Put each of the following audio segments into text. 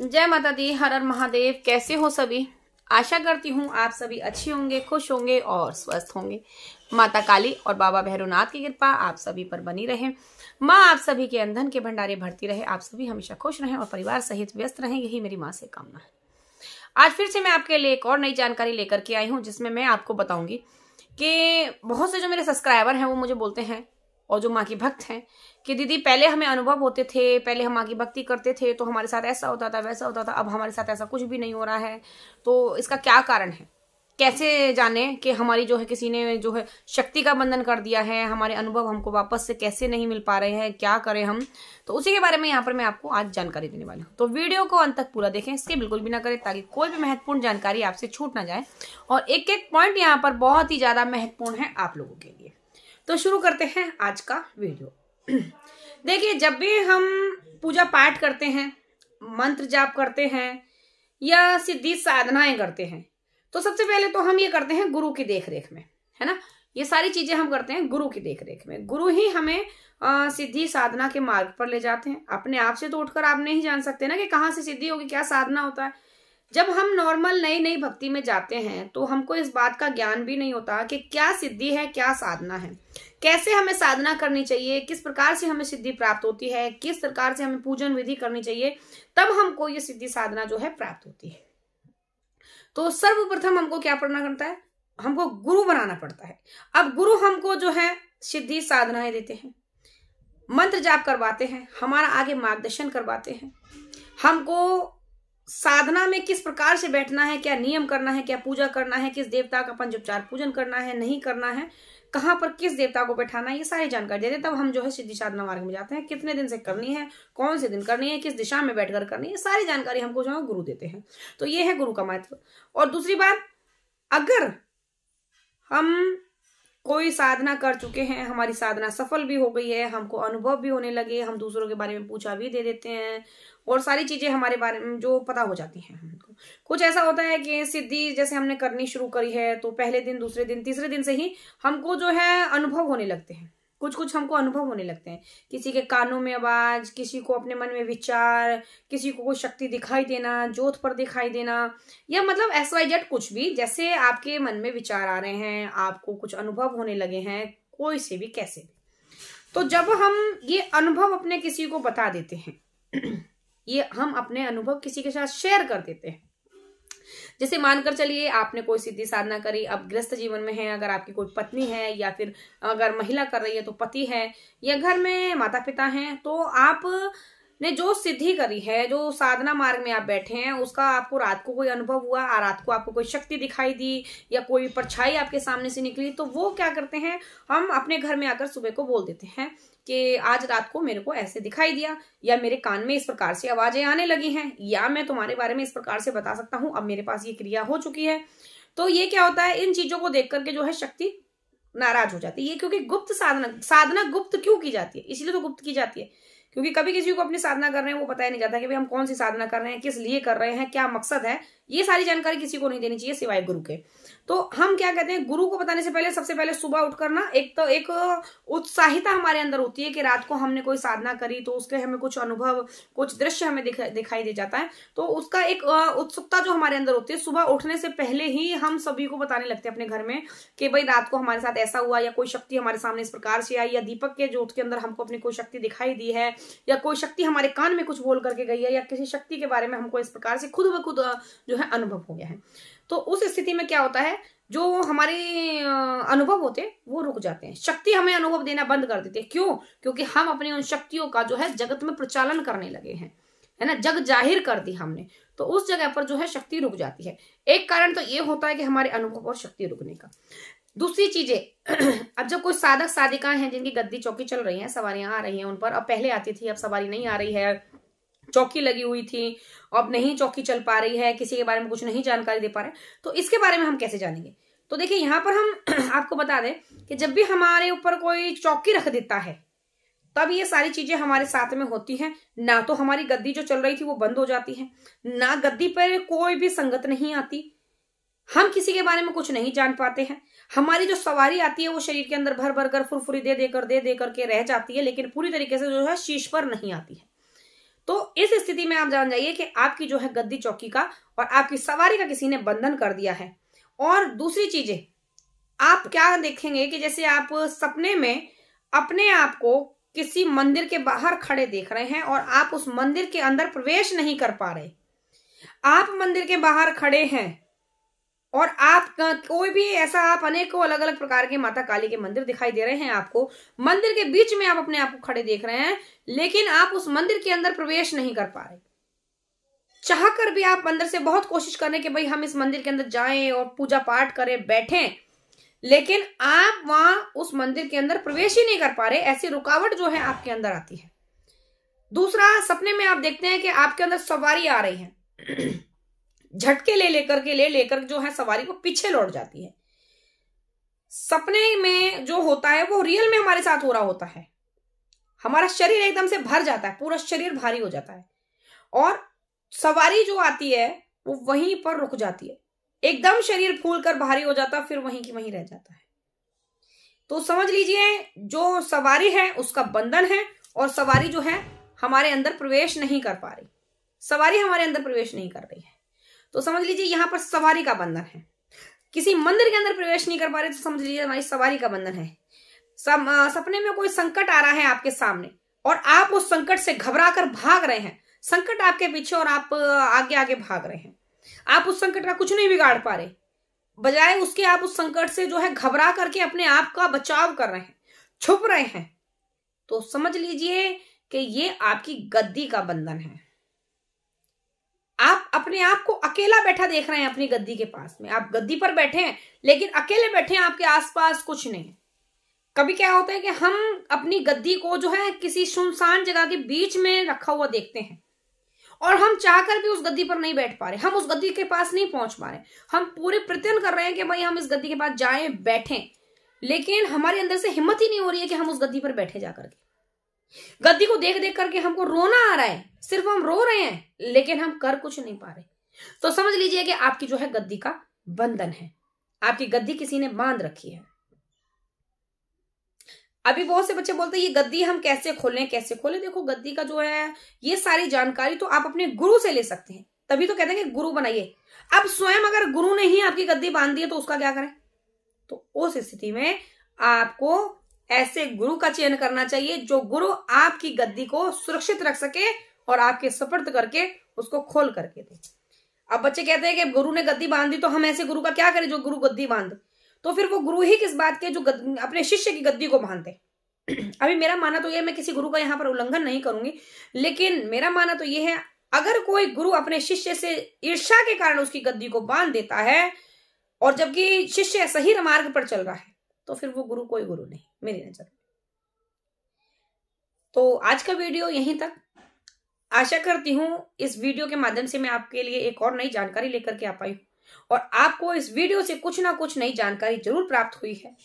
जय माता दी हर हर महादेव कैसे हो सभी आशा करती हूँ आप सभी अच्छे होंगे खुश होंगे और स्वस्थ होंगे माता काली और बाबा भैरवनाथ की कृपा आप सभी पर बनी रहे माँ आप सभी के अंधन के भंडारे भरती रहे आप सभी हमेशा खुश रहें और परिवार सहित व्यस्त रहें यही मेरी माँ से कामना है आज फिर से मैं आपके लिए एक और नई जानकारी लेकर के आई हूँ जिसमें मैं आपको बताऊंगी कि बहुत से जो मेरे सब्सक्राइबर हैं वो मुझे बोलते हैं और जो माँ की भक्त हैं कि दीदी पहले हमें अनुभव होते थे पहले हम माँ की भक्ति करते थे तो हमारे साथ ऐसा होता था वैसा होता था अब हमारे साथ ऐसा कुछ भी नहीं हो रहा है तो इसका क्या कारण है कैसे जाने कि हमारी जो है किसी ने जो है शक्ति का बंधन कर दिया है हमारे अनुभव हमको वापस से कैसे नहीं मिल पा रहे हैं क्या करें हम तो उसी के बारे में यहाँ पर मैं आपको आज जानकारी देने वाली हूँ तो वीडियो को अंत तक पूरा देखें इसके बिल्कुल भी ना करें ताकि कोई भी महत्वपूर्ण जानकारी आपसे छूट ना जाए और एक एक पॉइंट यहाँ पर बहुत ही ज़्यादा महत्वपूर्ण है आप लोगों के लिए तो शुरू करते हैं आज का वीडियो देखिए जब भी हम पूजा पाठ करते हैं मंत्र जाप करते हैं या सिद्धि साधनाएं करते हैं तो सबसे पहले तो हम ये करते हैं गुरु की देखरेख में है ना ये सारी चीजें हम करते हैं गुरु की देखरेख में गुरु ही हमें सिद्धि साधना के मार्ग पर ले जाते हैं अपने आप से तो उठकर आप नहीं जान सकते ना कि कहाँ से सिद्धि होगी क्या साधना होता है जब हम नॉर्मल नई नई भक्ति में जाते हैं तो हमको इस बात का ज्ञान भी नहीं होता कि क्या सिद्धि है क्या साधना है कैसे हमें साधना करनी चाहिए किस प्रकार से हमें सिद्धि प्राप्त होती है किस प्रकार से हमें पूजन विधि करनी चाहिए तब हमको ये सिद्धि साधना जो है प्राप्त होती है तो सर्वप्रथम हमको क्या पढ़ना पड़ता है हमको गुरु बनाना पड़ता है अब गुरु हमको जो है सिद्धि साधनाएं देते हैं मंत्र जाप करवाते हैं हमारा आगे मार्गदर्शन करवाते हैं हमको साधना में किस प्रकार से बैठना है क्या नियम करना है क्या पूजा करना है किस देवता का पंचोपचार पूजन करना है नहीं करना है कहाँ पर किस देवता को बैठाना है ये सारी जानकारी देते तब हम जो है सिद्धि साधना मार्ग में जाते हैं कितने दिन से करनी है कौन से दिन करनी है किस दिशा में बैठकर करनी है सारी जानकारी हमको जो है गुरु देते हैं तो ये है गुरु का महत्व और दूसरी बात अगर हम कोई साधना कर चुके हैं हमारी साधना सफल भी हो गई है हमको अनुभव भी होने लगे हम दूसरों के बारे में पूछा भी दे देते हैं और सारी चीज़ें हमारे बारे में जो पता हो जाती हैं हमको कुछ ऐसा होता है कि सिद्धि जैसे हमने करनी शुरू करी है तो पहले दिन दूसरे दिन तीसरे दिन से ही हमको जो है अनुभव होने लगते हैं कुछ कुछ हमको अनुभव होने लगते हैं किसी के कानों में आवाज़ किसी को अपने मन में विचार किसी को कोई शक्ति दिखाई देना जोत पर दिखाई देना या मतलब एस वाई जेड कुछ भी जैसे आपके मन में विचार आ रहे हैं आपको कुछ अनुभव होने लगे हैं कोई से भी कैसे भी तो जब हम ये अनुभव अपने किसी को बता देते हैं ये हम अपने अनुभव किसी के साथ शेयर कर देते हैं जैसे मानकर चलिए आपने कोई सिद्धि साधना करी आप ग्रस्त जीवन में है अगर आपकी कोई पत्नी है या फिर अगर महिला कर रही है तो पति है या घर में माता पिता हैं तो आप ने जो सिद्धि करी है जो साधना मार्ग में आप बैठे हैं उसका आपको रात को कोई अनुभव हुआ आ रात को आपको कोई शक्ति दिखाई दी या कोई परछाई आपके सामने से निकली तो वो क्या करते हैं हम अपने घर में आकर सुबह को बोल देते हैं कि आज रात को मेरे को ऐसे दिखाई दिया या मेरे कान में इस प्रकार से आवाजें आने लगी हैं या मैं तुम्हारे बारे में इस प्रकार से बता सकता हूँ अब मेरे पास ये क्रिया हो चुकी है तो ये क्या होता है इन चीजों को देख करके जो है शक्ति नाराज हो जाती है ये क्योंकि गुप्त साधना साधना गुप्त क्यों की जाती है इसलिए तो गुप्त की जाती है क्योंकि कभी किसी को अपनी साधना कर रहे हैं वो पता ही नहीं जाता कि भाई हम कौन सी साधना कर रहे हैं किस लिए कर रहे हैं क्या मकसद है ये सारी जानकारी किसी को नहीं देनी चाहिए सिवाय गुरु के तो हम क्या कहते हैं गुरु को बताने से पहले सबसे पहले सुबह उठ करना एक तो एक उत्साहिता हमारे अंदर होती है कि रात को हमने कोई साधना करी तो उसके हमें कुछ अनुभव कुछ दृश्य हमें दिखाई दे जाता है तो उसका एक उत्सुकता जो हमारे अंदर होती है सुबह उठने से पहले ही हम सभी को बताने लगते हैं अपने घर में कि भाई रात को हमारे साथ ऐसा हुआ या कोई शक्ति हमारे सामने इस प्रकार से आई या दीपक के जोत के अंदर हमको अपनी कोई शक्ति दिखाई दी है या कोई शक्ति हमारे कान में कुछ बोल करके गई है या किसी शक्ति के बारे में हमको इस प्रकार से खुद ब खुद जो है अनुभव हो गया है तो उस स्थिति में क्या होता है जो हमारे अनुभव होते वो रुक जाते हैं शक्ति हमें अनुभव देना बंद कर देते हैं क्यों क्योंकि हम अपनी उन शक्तियों का जो है जगत में प्रचालन करने लगे हैं है ना जग जाहिर कर दी हमने तो उस जगह पर जो है शक्ति रुक जाती है एक कारण तो ये होता है कि हमारे अनुभव और शक्ति रुकने का दूसरी चीजें अब जब कोई साधक साधिका हैं जिनकी गद्दी चौकी चल रही है सवारियां आ रही हैं उन पर अब पहले आती थी अब सवारी नहीं आ रही है चौकी लगी हुई थी अब नहीं चौकी चल पा रही है किसी के बारे में कुछ नहीं जानकारी दे पा रहे तो इसके बारे में हम कैसे जानेंगे तो देखिए यहाँ पर हम आपको बता दें कि जब भी हमारे ऊपर कोई चौकी रख देता है तब ये सारी चीजें हमारे साथ में होती हैं ना तो हमारी गद्दी जो चल रही थी वो बंद हो जाती है ना गद्दी पर कोई भी संगत नहीं आती हम किसी के बारे में कुछ नहीं जान पाते हैं हमारी जो सवारी आती है वो शरीर के अंदर भर भर कर फुरफुरी दे देकर दे दे के रह जाती है लेकिन पूरी तरीके से जो है शीश पर नहीं आती है तो इस स्थिति में आप जान जाइए कि आपकी जो है गद्दी चौकी का और आपकी सवारी का किसी ने बंधन कर दिया है और दूसरी चीजें आप क्या देखेंगे कि जैसे आप सपने में अपने आप को किसी मंदिर के बाहर खड़े देख रहे हैं और आप उस मंदिर के अंदर प्रवेश नहीं कर पा रहे आप मंदिर के बाहर खड़े हैं और आप कोई भी ऐसा आप अनेकों अलग अलग प्रकार के माता काली के मंदिर दिखाई दे रहे हैं आपको मंदिर के बीच में आप अपने आप को खड़े देख रहे हैं लेकिन आप उस मंदिर के अंदर प्रवेश नहीं कर पा रहे चाह कर भी आप अंदर से बहुत कोशिश कर रहे कि भाई हम इस मंदिर के अंदर जाएं और पूजा पाठ करें बैठें लेकिन आप वहां उस मंदिर के अंदर प्रवेश ही नहीं कर पा रहे ऐसी रुकावट जो है आपके अंदर आती है दूसरा सपने में आप देखते हैं कि आपके अंदर सवारी आ रही है झटके ले लेकर के ले लेकर जो है सवारी को पीछे लौट जाती है सपने में जो होता है वो रियल में हमारे साथ हो रहा होता है हमारा शरीर एकदम से भर जाता है पूरा शरीर भारी हो जाता है और सवारी जो आती है वो वहीं पर रुक जाती है एकदम शरीर फूल कर भारी हो जाता फिर वहीं की वहीं रह जाता है तो समझ लीजिए जो सवारी है उसका बंधन है और सवारी जो है हमारे अंदर प्रवेश नहीं कर पा रही सवारी हमारे अंदर प्रवेश नहीं कर रही है तो समझ लीजिए यहाँ पर सवारी का बंधन है किसी मंदिर के अंदर प्रवेश नहीं कर पा रहे तो समझ लीजिए हमारी सवारी का बंधन है सम, आ, सपने में कोई संकट आ रहा है आपके सामने और आप उस संकट से घबरा कर भाग रहे हैं संकट आपके पीछे और आप आगे आगे भाग रहे हैं आप उस संकट का कुछ नहीं बिगाड़ पा रहे बजाय उसके आप उस संकट से जो है घबरा करके अपने आप का बचाव कर रहे हैं छुप रहे हैं तो समझ लीजिए कि ये आपकी गद्दी का बंधन है आप अपने आप को अकेला बैठा देख रहे हैं अपनी गद्दी के पास में आप गद्दी पर बैठे हैं लेकिन अकेले बैठे हैं आपके आसपास कुछ नहीं कभी क्या होता है कि हम अपनी गद्दी को जो है किसी सुनसान जगह के बीच में रखा हुआ देखते हैं और हम चाहकर भी उस गद्दी पर नहीं बैठ पा रहे हम उस गद्दी के पास नहीं पहुंच पा रहे हम पूरे प्रत्यन कर रहे हैं कि भाई हम इस गद्दी के पास जाए बैठे लेकिन हमारे अंदर से हिम्मत ही नहीं हो रही है कि हम उस गद्दी पर बैठे जाकर के गद्दी को देख देख करके हमको रोना आ रहा है सिर्फ हम रो रहे हैं लेकिन हम कर कुछ नहीं पा रहे तो समझ लीजिए कि आपकी जो है गद्दी का बंधन है आपकी गद्दी किसी ने बांध रखी है अभी बहुत से बच्चे बोलते हैं ये गद्दी हम कैसे खोलें कैसे खोलें देखो गद्दी का जो है ये सारी जानकारी तो आप अपने गुरु से ले सकते हैं तभी तो कहते हैं कि गुरु बनाइए अब स्वयं अगर गुरु ने ही आपकी गद्दी बांध दी है तो उसका क्या करें तो उस स्थिति में आपको ऐसे गुरु का चयन करना चाहिए जो गुरु आपकी गद्दी को सुरक्षित रख सके और आपके सपर्द करके उसको खोल करके दे अब बच्चे कहते हैं कि गुरु ने गद्दी बांध दी तो हम ऐसे गुरु का क्या करें जो गुरु गद्दी बांध तो फिर वो गुरु ही किस बात के जो गद, अपने शिष्य की गद्दी को बांधते अभी मेरा माना तो यह मैं किसी गुरु का यहाँ पर उल्लंघन नहीं करूंगी लेकिन मेरा माना तो यह है अगर कोई गुरु अपने शिष्य से ईर्षा के कारण उसकी गद्दी को बांध देता है और जबकि शिष्य सही मार्ग पर चल रहा है तो फिर वो गुरु कोई गुरु नहीं मेरी नज़र में तो आज का वीडियो यहीं तक आशा करती हूं इस वीडियो के माध्यम से मैं आपके लिए एक और नई जानकारी लेकर के आ पाई हूं और आपको इस वीडियो से कुछ ना कुछ नई जानकारी जरूर प्राप्त हुई है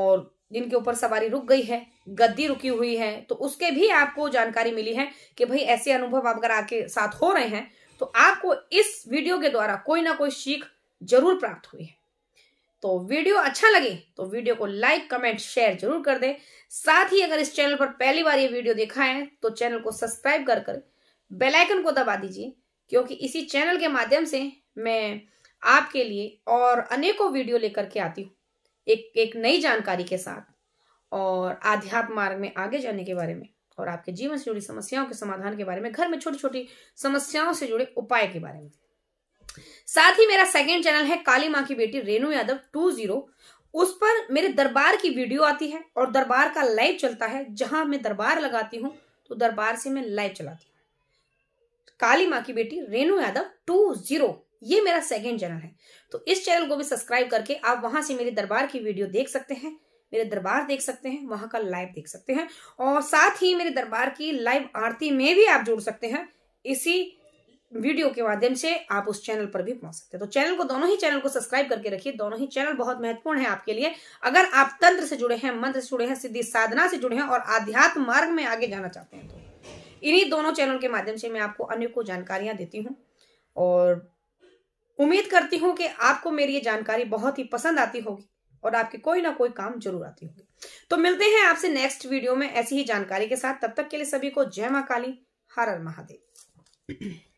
और जिनके ऊपर सवारी रुक गई है गद्दी रुकी हुई है तो उसके भी आपको जानकारी मिली है कि भाई ऐसे अनुभव अगर आपके साथ हो रहे हैं तो आपको इस वीडियो के द्वारा कोई ना कोई सीख जरूर प्राप्त हुई है तो वीडियो अच्छा लगे तो वीडियो को लाइक कमेंट शेयर जरूर कर दें साथ ही अगर इस चैनल पर पहली बार ये वीडियो देखा है तो चैनल को सब्सक्राइब कर कर बेलाइकन को दबा दीजिए क्योंकि इसी चैनल के माध्यम से मैं आपके लिए और अनेकों वीडियो लेकर के आती हूँ एक एक नई जानकारी के साथ और आध्यात्म मार्ग में आगे जाने के बारे में और आपके जीवन से जुड़ी समस्याओं के समाधान के बारे में घर में छोटी छोटी समस्याओं से जुड़े उपाय के बारे में साथ ही मेरा सेकेंड चैनल है काली माँ की बेटी रेणु यादव टू जीरो उस पर मेरे दरबार की वीडियो आती है और दरबार का लाइव चलता है जहां मैं दरबार लगाती हूँ तो दरबार से मैं लाइव चलाती हूँ काली माँ की बेटी रेणु यादव टू जीरो ये मेरा सेकेंड चैनल है तो इस चैनल को भी सब्सक्राइब करके आप वहां से मेरे दरबार की वीडियो देख सकते हैं मेरे दरबार देख सकते हैं वहां का लाइव देख सकते हैं और साथ ही मेरे दरबार की लाइव आरती में भी आप जुड़ सकते हैं इसी हम्म। वीडियो के माध्यम से आप उस चैनल पर भी पहुंच सकते हैं तो चैनल को दोनों ही चैनल को सब्सक्राइब करके रखिए दोनों ही चैनल बहुत महत्वपूर्ण है आपके लिए अगर आप तंत्र से जुड़े हैं मंत्र से जुड़े हैं सिद्धि साधना से जुड़े हैं और आध्यात्म मार्ग में आगे जाना चाहते हैं तो इन्हीं दोनों चैनल के माध्यम से मैं आपको अनेकों जानकारियां देती हूँ और उम्मीद करती हूँ कि आपको मेरी ये जानकारी बहुत ही पसंद आती होगी और आपके कोई ना कोई काम जरूर आती होगी तो मिलते हैं आपसे नेक्स्ट वीडियो में ऐसी ही जानकारी के साथ तब तक के लिए सभी को जय माँ काली हर हर महादेव